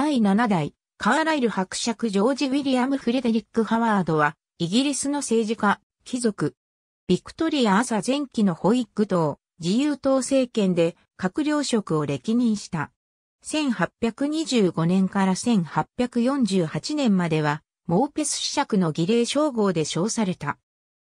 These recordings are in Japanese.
第7代、カーライル伯爵ジョージ・ウィリアム・フレデリック・ハワードは、イギリスの政治家、貴族、ビクトリア朝前期のホイッグ党、自由党政権で閣僚職を歴任した。1825年から1848年までは、モーペス子爵の儀礼称号で称された。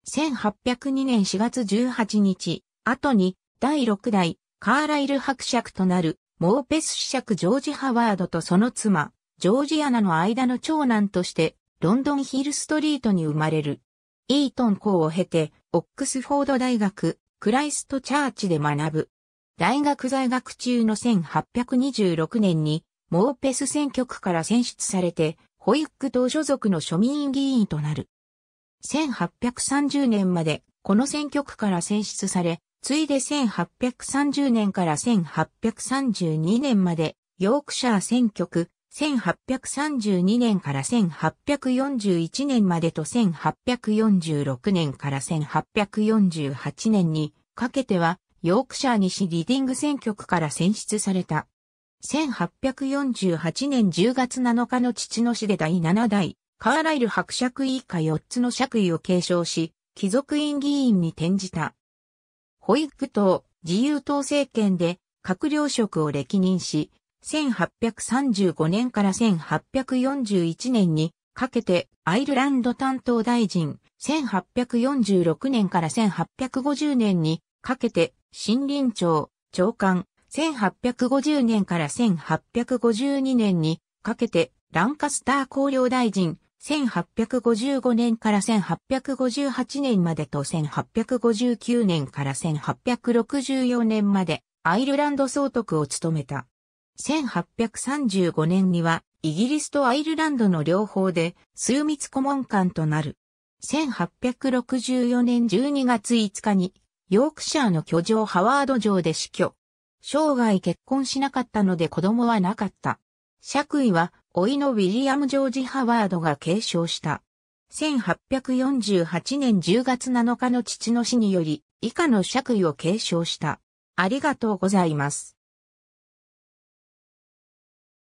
1802年4月18日、後に第6代カーライル伯爵となるモーペス子爵ジョージ・ハワードとその妻、ジョージアナの間の長男として、ロンドンヒルストリートに生まれる。イートン校を経て、オックスフォード大学、クライストチャーチで学ぶ。大学在学中の1826年に、モーペス選挙区から選出されて、ホイック党所属の庶民議員となる。1830年まで、この選挙区から選出され、ついで1830年から1832年まで、ヨークシャー選挙区、1832年から1841年までと1846年から1848年にかけては、ヨークシャー西リーディング選挙区から選出された。1848年10月7日の父の死で第7代、カーライル伯爵以下4つの爵位を継承し、貴族院議員に転じた。保育党、自由党政権で閣僚職を歴任し、1835年から1841年にかけてアイルランド担当大臣、1846年から1850年にかけて森林庁長官、1850年から1852年にかけてランカスター公領大臣、1855年から1858年までと1859年から1864年までアイルランド総督を務めた。1835年にはイギリスとアイルランドの両方で枢密顧問官となる。1864年12月5日にヨークシャーの居城ハワード城で死去。生涯結婚しなかったので子供はなかった。爵位は老いのウィリアム・ジョージ・ハワードが継承した。1848年10月7日の父の死により、以下の爵位を継承した。ありがとうございます。